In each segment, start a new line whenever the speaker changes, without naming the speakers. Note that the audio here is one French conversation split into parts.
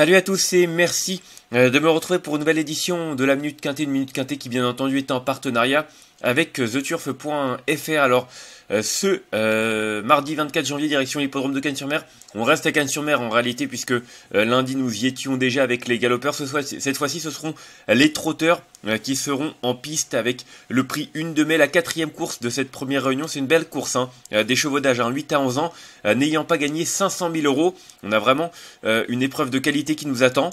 Salut à tous et merci euh, de me retrouver pour une nouvelle édition de la Minute Quintée, une Minute Quintée qui bien entendu est en partenariat avec euh, theturf.fr. Alors euh, ce euh, mardi 24 janvier, direction l'hippodrome de Cannes-sur-Mer. On reste à Cannes-sur-Mer en réalité, puisque euh, lundi nous y étions déjà avec les galopeurs. Ce cette fois-ci, ce seront les trotteurs euh, qui seront en piste avec le prix 1 de mai, la quatrième course de cette première réunion. C'est une belle course, hein, des chevaux d'âge, 8 hein, à 11 ans, n'ayant pas gagné 500 000 euros. On a vraiment une épreuve de qualité qui nous attend.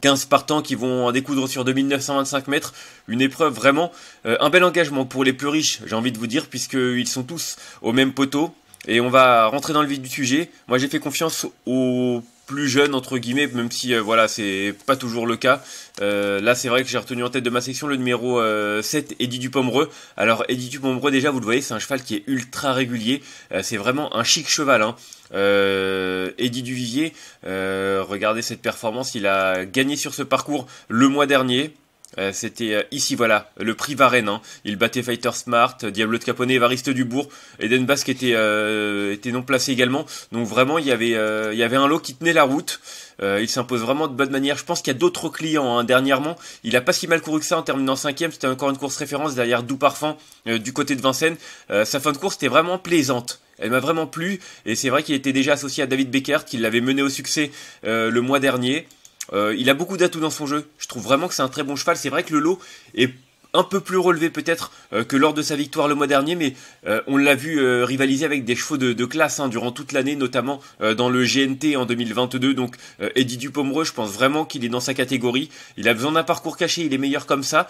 15 partants qui vont en découdre sur 2925 mètres, une épreuve vraiment euh, un bel engagement pour les plus riches, j'ai envie de vous dire, puisqu'ils sont tous au même poteau. Et on va rentrer dans le vif du sujet. Moi j'ai fait confiance aux plus jeune entre guillemets, même si euh, voilà c'est pas toujours le cas. Euh, là c'est vrai que j'ai retenu en tête de ma section le numéro euh, 7, Eddie Dupomereux. Alors du Dupomereux déjà vous le voyez c'est un cheval qui est ultra régulier, euh, c'est vraiment un chic cheval. Hein. Euh, Eddie Duvivier, regardez cette performance, il a gagné sur ce parcours le mois dernier, euh, c'était euh, ici, voilà, le prix Varenne. Hein. Il battait Fighter Smart, Diablo de Caponnet, Variste Dubourg. Eden Basque était, euh, était non placé également. Donc vraiment, il y avait, il y avait un lot qui tenait la route. il s'impose vraiment de bonne manière. Je pense qu'il y a d'autres clients hein, dernièrement. Il a pas si mal couru que ça en terminant cinquième. C'était encore une course référence derrière Doux Parfum du côté de Vincennes. sa fin de course était vraiment plaisante. Elle m'a vraiment plu et c'est vrai qu'il était déjà associé à David Beckert qui l'avait mené au succès le mois dernier. Euh, il a beaucoup d'atouts dans son jeu. Je trouve vraiment que c'est un très bon cheval. C'est vrai que le lot est un peu plus relevé peut-être euh, que lors de sa victoire le mois dernier, mais euh, on l'a vu euh, rivaliser avec des chevaux de, classe hein, durant toute l'année, notamment dans le GNT en 2022. Donc Eddie Dupomereux, je pense vraiment qu'il est dans sa catégorie. Il a besoin d'un parcours caché, il est meilleur comme ça,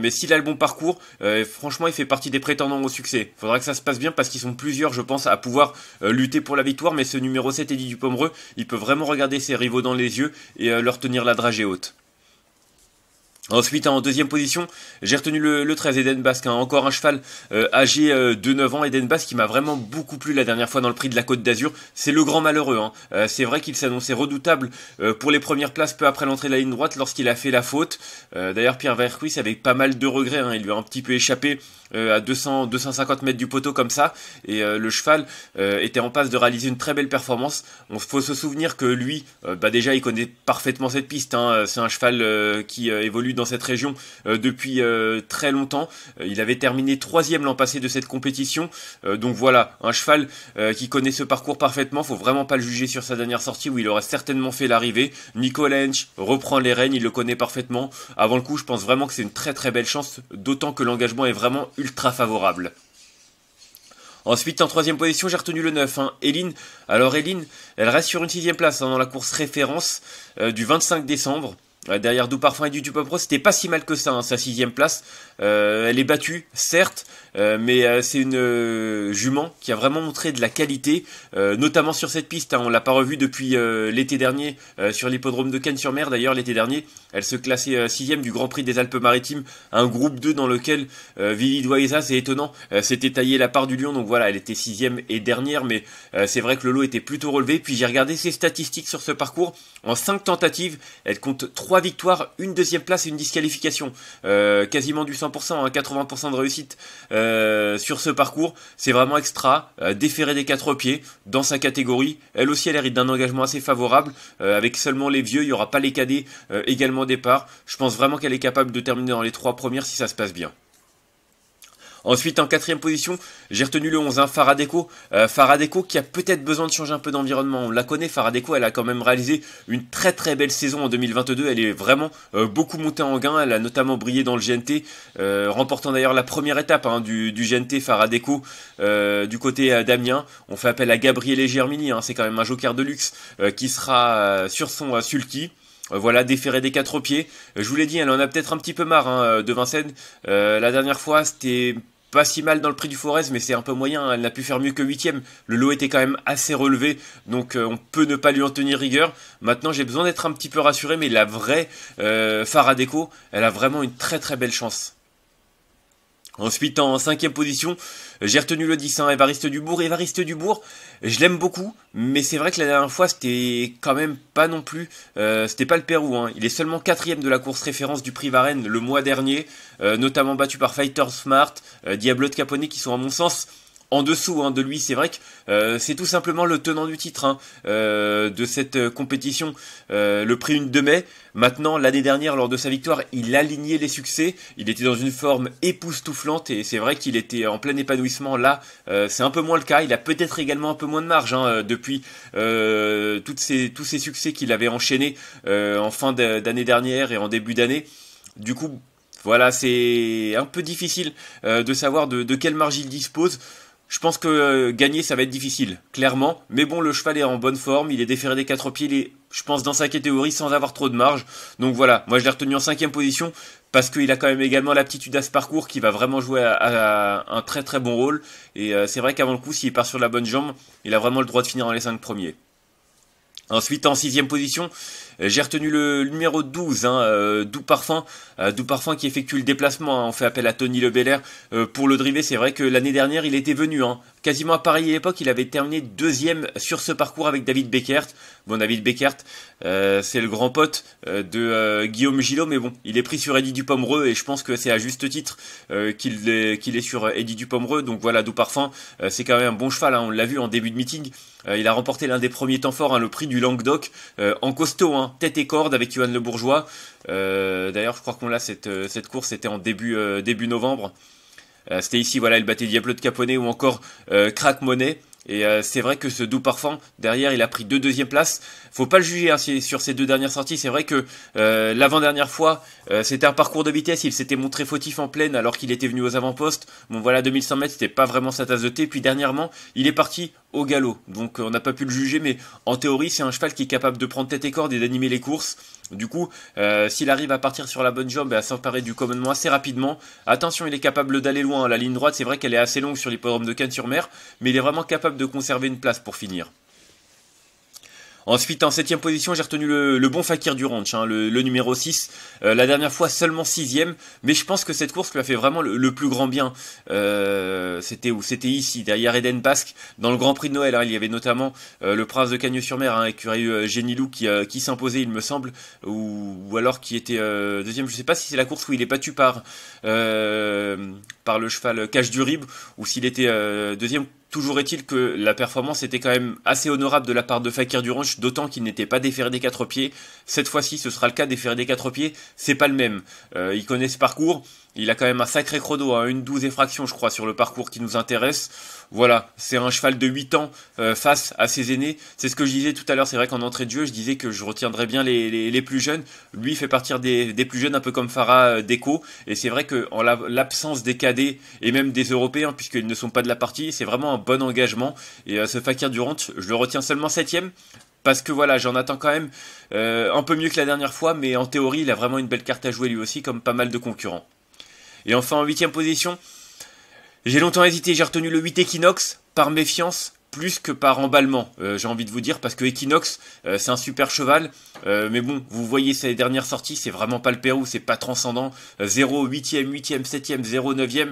mais s'il a le bon parcours, franchement, il fait partie des prétendants au succès. Faudra que ça se passe bien parce qu'ils sont plusieurs, je pense, à pouvoir lutter pour la victoire, mais ce numéro 7, Eddie Dupomereux, il peut vraiment regarder ses rivaux dans les yeux et leur tenir la dragée haute. Ensuite, en deuxième position, j'ai retenu le, 13, Eden Basque, hein. encore un cheval euh, âgé euh, de 9 ans, Eden Basque, qui m'a vraiment beaucoup plu la dernière fois dans le prix de la Côte d'Azur. C'est le grand malheureux. Hein. Euh, c'est vrai qu'il s'annonçait redoutable pour les premières places peu après l'entrée de la ligne droite lorsqu'il a fait la faute. D'ailleurs, Pierre Vercuis avait pas mal de regrets, hein. il lui a un petit peu échappé à 200, 250 mètres du poteau comme ça, et le cheval était en passe de réaliser une très belle performance. Il faut se souvenir que lui, bah déjà, il connaît parfaitement cette piste. C'est un cheval qui évolue dans cette région euh, depuis euh, très longtemps. Euh, il avait terminé troisième l'an passé de cette compétition. donc voilà, un cheval qui connaît ce parcours parfaitement. Faut vraiment pas le juger sur sa dernière sortie où il aurait certainement fait l'arrivée. Nico Lench reprend les rênes, il le connaît parfaitement. Avant le coup, je pense vraiment que c'est une très très belle chance, d'autant que l'engagement est vraiment ultra favorable. Ensuite, en troisième position, j'ai retenu le 9, hein. Eline. Alors Eline, elle reste sur une sixième place hein, dans la course référence du 25 décembre derrière Doux Parfum et du Pop Pro, c'était pas si mal que ça, hein, sa sixième place. Euh, elle est battue, certes, euh, mais euh, c'est une jument qui a vraiment montré de la qualité, notamment sur cette piste. Hein. on l'a pas revue depuis l'été dernier sur l'hippodrome de Cannes-sur-Mer. D'ailleurs, l'été dernier, elle se classait sixième du Grand Prix des Alpes-Maritimes, un groupe 2 dans lequel Vili Doiza, c'est étonnant, s'était taillé la part du lion. Donc voilà, elle était sixième et dernière, mais c'est vrai que le lot était plutôt relevé. Puis j'ai regardé ses statistiques sur ce parcours. En cinq tentatives, elle compte 3 trois victoires, une deuxième place et une disqualification. Euh, quasiment du 100%, 80% hein, de réussite euh, sur ce parcours. C'est vraiment extra. Euh, déféré des quatre pieds dans sa catégorie. Elle aussi, elle hérite d'un engagement assez favorable. avec seulement les vieux, il n'y aura pas les cadets également au départ. Je pense vraiment qu'elle est capable de terminer dans les trois premières si ça se passe bien. Ensuite, en quatrième position, j'ai retenu le 11, hein, Faradeco. Euh, Faradeco qui a peut-être besoin de changer un peu d'environnement. On la connaît, Faradeco, elle a quand même réalisé une très très belle saison en 2022. Elle est vraiment euh, beaucoup montée en gain. Elle a notamment brillé dans le GNT, euh, remportant d'ailleurs la première étape hein, du, du, GNT Faradeco du côté Damien, On fait appel à Gabriel et Germini, hein, c'est quand même un joker de luxe qui sera sur son sulky voilà, déféré des quatre pieds. Je vous l'ai dit, elle en a peut-être un petit peu marre hein, de Vincennes. la dernière fois, c'était pas si mal dans le prix du Forez, mais c'est un peu moyen. Hein. Elle n'a pu faire mieux que huitième. Le lot était quand même assez relevé, donc euh, on peut ne pas lui en tenir rigueur. Maintenant, j'ai besoin d'être un petit peu rassuré, mais la vraie euh, Faradeco, elle a vraiment une très très belle chance. Ensuite, en cinquième position, j'ai retenu le 10, hein, Évariste Dubourg. Évariste Dubourg, je l'aime beaucoup, mais c'est vrai que la dernière fois, c'était quand même pas non plus, euh, c'était pas le Pérou. Hein. Il est seulement quatrième de la course référence du prix Varennes le mois dernier, euh, notamment battu par Fighter Smart, euh, Diablo de Capone, qui sont à mon sens en dessous hein, de lui. C'est vrai que euh, c'est tout simplement le tenant du titre hein, euh, de cette euh, compétition, le prix 1 de mai. Maintenant, l'année dernière, lors de sa victoire, il alignait les succès. Il était dans une forme époustouflante et c'est vrai qu'il était en plein épanouissement. Là, c'est un peu moins le cas. Il a peut-être également un peu moins de marge hein, depuis toutes ces, tous ces succès qu'il avait enchaînés en fin d'année dernière et en début d'année. Du coup, voilà, c'est un peu difficile de savoir de quelle marge il dispose. Je pense que euh, gagner, ça va être difficile, clairement. Mais bon, le cheval est en bonne forme, il est déféré des quatre pieds, il est, je pense, dans sa catégorie sans avoir trop de marge. Donc voilà, moi je l'ai retenu en cinquième position parce qu'il a quand même également l'aptitude à ce parcours qui va vraiment jouer à, un très très bon rôle. Et euh, c'est vrai qu'avant le coup, s'il part sur la bonne jambe, il a vraiment le droit de finir dans les cinq premiers. Ensuite, en sixième position, euh, j'ai retenu le numéro 12, hein, euh, euh, Doux Parfum, qui effectue le déplacement. Hein, on fait appel à Tony Le Belair pour le driver. C'est vrai que l'année dernière, il était venu. Hein. Quasiment à pareille époque, il avait terminé deuxième sur ce parcours avec David Beckert. Bon, David Beckert, c'est le grand pote de Guillaume Gillot, mais bon, il est pris sur Eddie Dupomereux et je pense que c'est à juste titre qu'il est, est, sur Eddie Dupomereux. Donc voilà, Doux Parfum, c'est quand même un bon cheval. Hein, on l'a vu en début de meeting. il a remporté l'un des premiers temps forts, le prix du du Languedoc euh, en costaud, hein, tête et corde avec Yohan Le Bourgeois. Euh, d'ailleurs, je crois qu'on l'a cette, euh, cette course, c'était en début, début novembre. c'était ici, voilà, il battait Diablo de Caponnet ou encore Crack Monet. Et c'est vrai que ce doux parfum, derrière, il a pris deux deuxièmes places. Faut pas le juger hein, sur ces deux dernières sorties. C'est vrai que l'avant-dernière fois, c'était un parcours de vitesse. Il s'était montré fautif en pleine alors qu'il était venu aux avant-postes. Bon, voilà, 2100 mètres, c'était pas vraiment sa tasse de thé. Puis dernièrement, il est parti au galop. Donc euh, on n'a pas pu le juger, mais en théorie, c'est un cheval qui est capable de prendre tête et corde et d'animer les courses. Du coup, euh, s'il arrive à partir sur la bonne jambe et à s'emparer du commandement assez rapidement, attention, il est capable d'aller loin. La ligne droite, c'est vrai qu'elle est assez longue sur l'hippodrome de Cannes-sur-Mer, mais il est vraiment capable de conserver une place pour finir. Ensuite, en septième position, j'ai retenu le, bon Fakir du ranch, hein, le, numéro 6. Euh, la dernière fois, seulement sixième. Mais je pense que cette course lui a fait vraiment le, plus grand bien. Euh, c'était où C'était ici, derrière Eden Basque, dans le Grand Prix de Noël. Hein. Il y avait notamment euh, le prince de Cagnes-sur-Mer, hein, curieux Génilou, qui, qui s'imposait, il me semble, ou, alors qui était deuxième. Je ne sais pas si c'est la course où il est battu par, par le cheval Cache du Rib, ou s'il était deuxième Toujours est-il que la performance était quand même assez honorable de la part de Fakir Duranche, d'autant qu'il n'était pas déféré des quatre pieds. Cette fois-ci, ce sera le cas, déféré des quatre pieds, c'est pas le même. Euh, il connaît ce parcours, il a quand même un sacré chrono, à hein, une douze effraction je crois sur le parcours qui nous intéresse. Voilà, c'est un cheval de 8 ans euh, face à ses aînés. C'est ce que je disais tout à l'heure, c'est vrai qu'en entrée de jeu, je disais que je retiendrais bien les, plus jeunes. Lui fait partir des, plus jeunes, un peu comme Farah euh, Deco. Et c'est vrai qu'en l'absence des cadets et même des Européens, puisqu'ils ne sont pas de la partie, c'est vraiment un bon engagement. Et euh, ce Fakir Durant, je le retiens seulement septième parce que voilà, j'en attends quand même euh, un peu mieux que la dernière fois, mais en théorie, il a vraiment une belle carte à jouer lui aussi, comme pas mal de concurrents. Et enfin, en huitième position, j'ai longtemps hésité, j'ai retenu le 8 Equinox par méfiance plus que par emballement, euh, j'ai envie de vous dire, parce que Equinox, euh, c'est un super cheval, euh, mais bon, vous voyez ces dernières sorties, c'est vraiment pas le Pérou, c'est pas transcendant, 0, 8e, 8e, 7e, 0, 9e,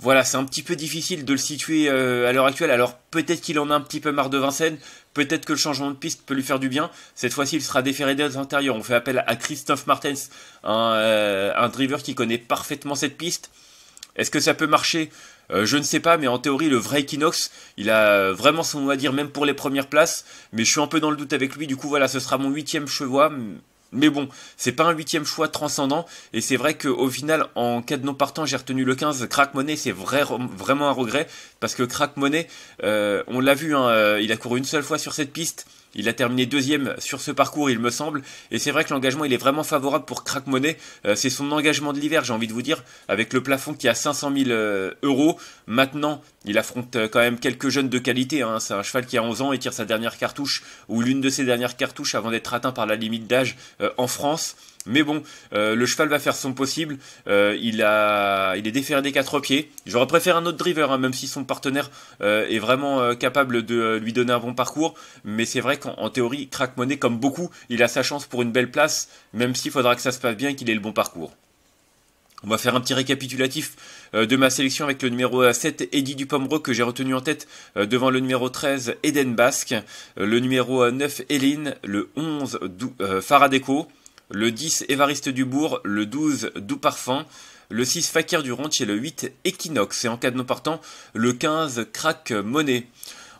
voilà, c'est un petit peu difficile de le situer euh, à l'heure actuelle. Alors peut-être qu'il en a un petit peu marre de Vincennes, peut-être que le changement de piste peut lui faire du bien. Cette fois-ci, il sera déféré des intérieurs. On fait appel à Christophe Martens, un, euh, driver qui connaît parfaitement cette piste. Est-ce que ça peut marcher euh, je ne sais pas, mais en théorie, le vrai Equinox, il a vraiment son mot à dire, même pour les premières places. Mais je suis un peu dans le doute avec lui. Du coup, voilà, ce sera mon huitième cheval, mais bon, c'est pas un huitième choix transcendant, et c'est vrai qu'au final, en cas de non partant, j'ai retenu le 15, Crack Money, c'est vraiment un regret, parce que Crack Money, euh, on l'a vu, hein, euh, il a couru une seule fois sur cette piste, il a terminé deuxième sur ce parcours, il me semble. Et c'est vrai que l'engagement, il est vraiment favorable pour Crack Money. Euh, c'est son engagement de l'hiver, j'ai envie de vous dire, avec le plafond qui a 500 000 euros. Maintenant, il affronte euh, quand même quelques jeunes de qualité. Hein. C'est un cheval qui a 11 ans et tire sa dernière cartouche, ou l'une de ses dernières cartouches avant d'être atteint par la limite d'âge euh, en France. Mais bon, euh, le cheval va faire son possible. Euh, il a, il est déféré des quatre pieds. J'aurais préféré un autre driver, hein, même si son partenaire euh, est vraiment capable de lui donner un bon parcours. Mais c'est vrai qu'en théorie, Crack comme beaucoup, il a sa chance pour une belle place, même s'il faudra que ça se passe bien et qu'il ait le bon parcours. On va faire un petit récapitulatif de ma sélection avec le numéro 7, Eddie Dupomereux, que j'ai retenu en tête devant le numéro 13, Eden Basque, le numéro 9, Eline, le 11, Faradeco, le 10 Évariste Dubourg, le 12 Parfum, le 6 Fakir Durant et le 8 Equinox. Et en cas de non partant, le 15 Crack Monet.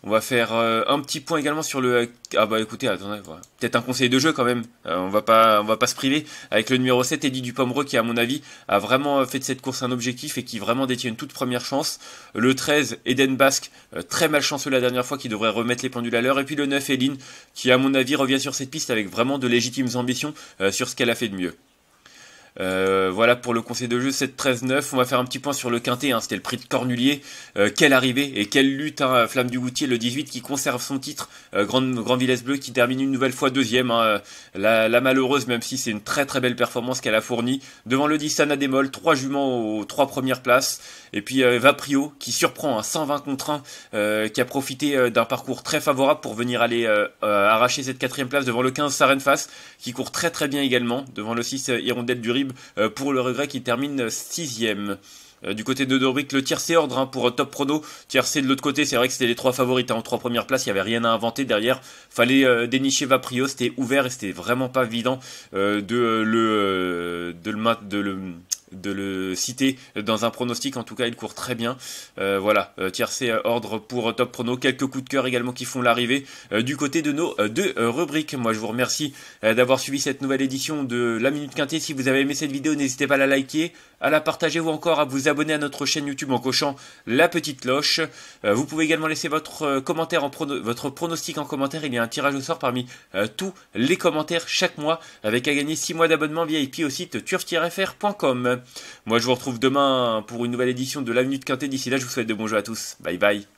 On va faire euh, un petit point également sur le. Ah bah écoutez, attendez, peut-être un conseil de jeu quand même. Euh, on va pas, on va pas se priver avec le numéro 7, Eddie Dupomereux, qui à mon avis a vraiment fait de cette course un objectif et qui vraiment détient une toute première chance. Le 13, Eden Basque, euh, très malchanceux la dernière fois, qui devrait remettre les pendules à l'heure. Et puis le 9, Eline, qui à mon avis revient sur cette piste avec vraiment de légitimes ambitions sur ce qu'elle a fait de mieux. Euh, voilà pour le conseil de jeu 7-13-9. On va faire un petit point sur le quintet. Hein. C'était le prix de Cornulier. Euh, quelle arrivée et quelle lutte. Hein. Flamme du Goutier, le 18, qui conserve son titre. Euh, Grande Grand Villesse Bleu qui termine une nouvelle fois deuxième. Hein. La, malheureuse, même si c'est une très très belle performance qu'elle a fournie. Devant le 10, Sana Démol, trois juments aux trois premières places. Et puis Vaprio qui surprend à hein, 120 contre 1, qui a profité d'un parcours très favorable pour venir aller arracher cette quatrième place devant le 15 face qui court très très bien également. Devant le 6, Hirondelle du Rib euh, pour le regret qui termine sixième. Euh, du côté de Doric, le tiercé ordre hein, pour euh, Top Top tiers Tiercé de l'autre côté, c'est vrai que c'était les trois favoris hein, en trois premières places. Il n'y avait rien à inventer derrière. Fallait dénicher Vaprio. C'était ouvert et c'était vraiment pas évident de le de le, de le de le citer dans un pronostic. En tout cas, il court très bien. Euh, voilà voilà, euh, tiercé euh, ordre pour Top Prono. Quelques coups de cœur également qui font l'arrivée du côté de nos deux rubriques. Moi, je vous remercie d'avoir suivi cette nouvelle édition de La Minute Quintée. Si vous avez aimé cette vidéo, n'hésitez pas à la liker, à la partager ou encore à vous abonner à notre chaîne YouTube en cochant la petite cloche. vous pouvez également laisser votre commentaire en votre pronostic en commentaire. Il y a un tirage au sort parmi tous les commentaires chaque mois avec à gagner 6 mois d'abonnement VIP au site turf moi, je vous retrouve demain pour une nouvelle édition de l'Avenue de Quintet. D'ici là, je vous souhaite de bons jeux à tous. Bye bye.